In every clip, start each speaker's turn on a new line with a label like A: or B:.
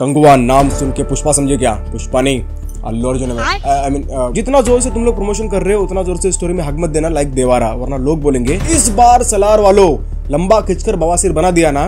A: कंगुआ नाम सुन के पुष्पा समझे क्या पुष्पा नहीं Allu Arjun I mean uh, जितना जोर से तुम लोग प्रमोशन कर रहे हो उतना जोर से स्टोरी में हकमत देना लाइक देवारा वरना लोग बोलेंगे इस बार सलार वालों लंबा खिंचकर बवासीर बना दिया ना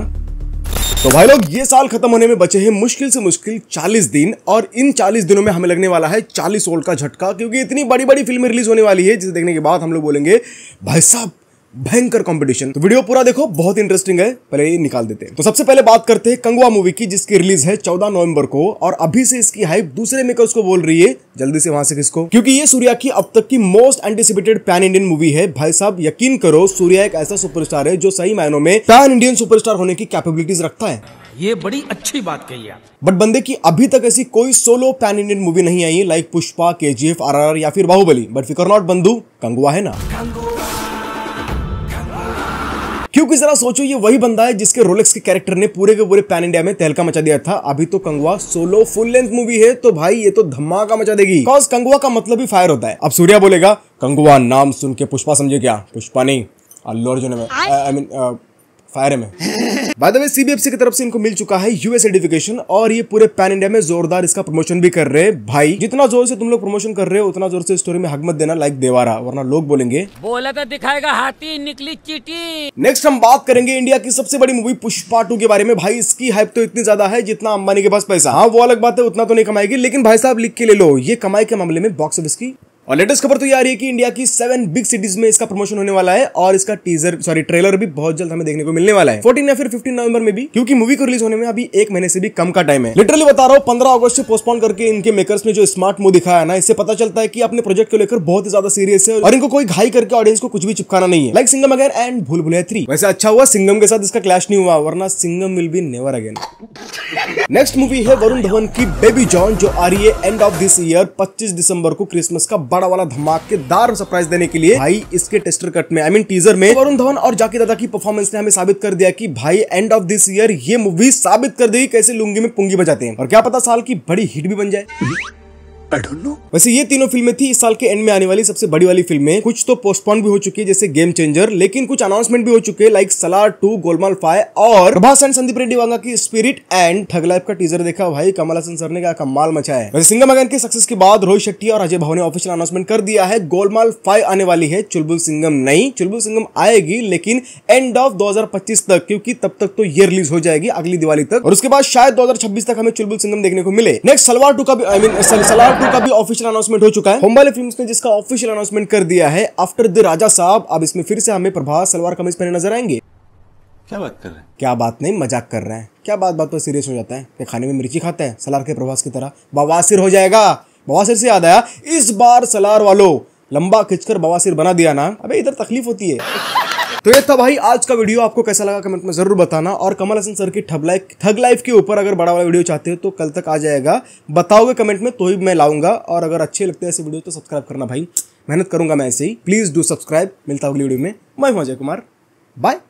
A: तो भाई लोग ये साल खत्म होने में बचे हैं मुश्किल से मुश्किल 40 दिन और इन 40 दिनों में हमें लगने वाला है 40 ओल्ड का झटका क्योंकि इतनी बड़ी बड़ी फिल्में रिलीज होने वाली है जिसे देखने के बाद हम लोग बोलेंगे भाई साहब भयंकर कंपटीशन तो वीडियो पूरा देखो बहुत इंटरेस्टिंग है पहले ये निकाल देते हैं तो सबसे पहले बात करते हैं कंगवा मूवी की जिसकी रिलीज है 14 नवंबर को और अभी से इसकी हाइप दूसरे मेकर्स को बोल रही है जल्दी से वहां से किसको क्योंकि ये सूर्या की अब तक की most anticipated pan Indian movie है भाई साहब यकीन करो सूर्या एक ऐसा सुपरस्टार है जो सही मायनों में पैन इंडियन सुपरस्टार होने की कैपेबिलिटीज रखता है ये बड़ी अच्छी बात कही आप बट बंदे की अभी तक ऐसी कोई सोलो पैन इंडियन मूवी नहीं आई लाइक पुष्पा के जी एफ या फिर बाहुबली बट फिकर नॉट बंधु कंगुआ है ना कंगुआ क्योंकि जरा सोचो ये वही बंदा है जिसके रोलेक्स के कैरेक्टर ने पूरे के पूरे पैन इंडिया में तहलका मचा दिया था अभी तो Kanguva solo full length movie है तो भाई ये तो धमाका मचा देगी बिकॉज कंगवा का मतलब ही फायर होता है अब सूर्या बोलेगा कंगवा नाम सुन के पुष्पा समझे क्या पुष्पा नहीं अल्लू अर्जुन में आई मीन फायर में बाद में सीबीएफसी की तरफ से इनको मिल चुका है यूएस सर्टिफिकेशन और ये पूरे पैन इंडिया में जोरदार इसका प्रमोशन भी कर रहे हैं भाई जितना जोर से तुम लोग प्रमोशन कर रहे हो उतना जोर से स्टोरी में हकमत देना लाइक देवारा वरना लोग बोलेंगे बोला तो दिखाएगा हाथी निकली चीटी नेक्स्ट हम बात करेंगे इंडिया की सबसे बड़ी मूवी पुष्पा टू के बारे में भाई इसकी हाइप तो इतनी ज्यादा है जितना अंबानी के पास पैसा हाँ वो अलग बात है उतना तो नहीं कमाएगी लेकिन भाई साहब लिख के ले लो ये कमाई के मामले में बॉक्स ऑफिस की और लेटेस्ट खबर तो ये आ रही है कि इंडिया की सेवन बिग सिटीज में इसका प्रमोशन होने वाला है और इसका टीजर सॉरी ट्रेलर भी बहुत जल्द हमें देखने को मिलने वाला है फोर्टीन या फिर फिफ्टीन नवंबर में भी क्योंकि मूवी को रिलीज होने में अभी एक महीने से भी कम का टाइम है लिटरली बता रहा हूँ पंद्रह अगस्त से पोस्टपोन करके इनके मेकर्स ने जो स्मार्ट मूव दिखाया ना इससे पता चलता है कि अपने प्रोजेक्ट को लेकर बहुत ही ज्यादा सीरियस है और इनको कोई घाई करके ऑडियंस को कुछ भी चिपकाना नहीं है लाइक सिंगम अगेन एंड भूल भुलिया थ्री वैसे अच्छा हुआ सिंगम के साथ इसका क्लैश नहीं हुआ वरना Singham will be never again next movie है वरुण धवन की बेबी जॉन जो आ रही है एंड ऑफ दिस ईयर पच्चीस दिसंबर को क्रिसमस का बड़ा वाला धमाकेदार सरप्राइज देने के लिए भाई इसके टेस्टर कट में आई मीन टीजर में वरुण धवन और जाकी दादा की परफॉर्मेंस ने हमें साबित कर दिया कि भाई एंड ऑफ दिस ईयर ये मूवी साबित कर देगी कैसे लुंगी में पुंगी बजाते हैं और क्या पता साल की बड़ी हिट भी बन जाए वैसे ये तीनों फिल्में थी इस साल के एंड में आने वाली सबसे बड़ी वाली फिल्में कुछ तो पोस्टपोन भी हो चुकी है जैसे गेम चेंजर लेकिन कुछ अनाउंसमेंट भी हो चुके हैं like Salaar two Golmaal five और प्रभास एंड संदीप रेड्डी वांगा की स्पिरिट एंड ठग लाइफ का टीजर देखा भाई कमल हसन सर ने क्या कमाल मचा है वैसे सिंगम अगन के सक्सेस के बाद रोहित शेट्टी और अजय भाव ने ऑफिशियल अनाउंसमेंट कर दिया है गोलमाल फाइव आने वाली है चुलबुल सिंगम नहीं चुलबुल सिंगम आएगी लेकिन एंड ऑफ दो तक क्योंकि तब तक तो ये रिलीज हो जाएगी अगली दिवाली तक और उसके बाद शायद दो तक हमें चुलबुल सिंगम देखने को मिले नेक्स्ट सलवार टू का भी आई मीन सलवार टू का भी ऑफिशियल अनाउंसमेंट हो चुका है हम वाले फिल्म ने जिसका ऑफिशियल अनाउंसमेंट कर दिया है आफ्टर द राजा साहब अब इसमें फिर से हमें प्रभास सलवार कमीज पहने नजर आएंगे क्या बात कर रहे हैं क्या बात नहीं मजाक कर रहे हैं क्या बात बात पर सीरियस हो जाता है क्या खाने में मिर्ची खाता है सलार के प्रभास की तरह बवासिर हो जाएगा बवासिर से याद आया इस बार सलार वालों लंबा खिंचकर बवासिर बना दिया ना अबे इधर तकलीफ होती है तो ये था भाई आज का वीडियो आपको कैसा लगा कमेंट में जरूर बताना और कमल हसन सर की ठग लाइफ ठग लाइफ के ऊपर अगर बड़ा वीडियो चाहते हो तो कल तक आ जाएगा बताओगे कमेंट में तो ही मैं लाऊंगा और अगर अच्छे लगते हैं ऐसे वीडियो तो सब्सक्राइब करना भाई मेहनत करूंगा मैं ऐसे ही प्लीज डू सब्सक्राइब मिलता हूँ अगली वीडियो में मैं हूँ अजय कुमार बाय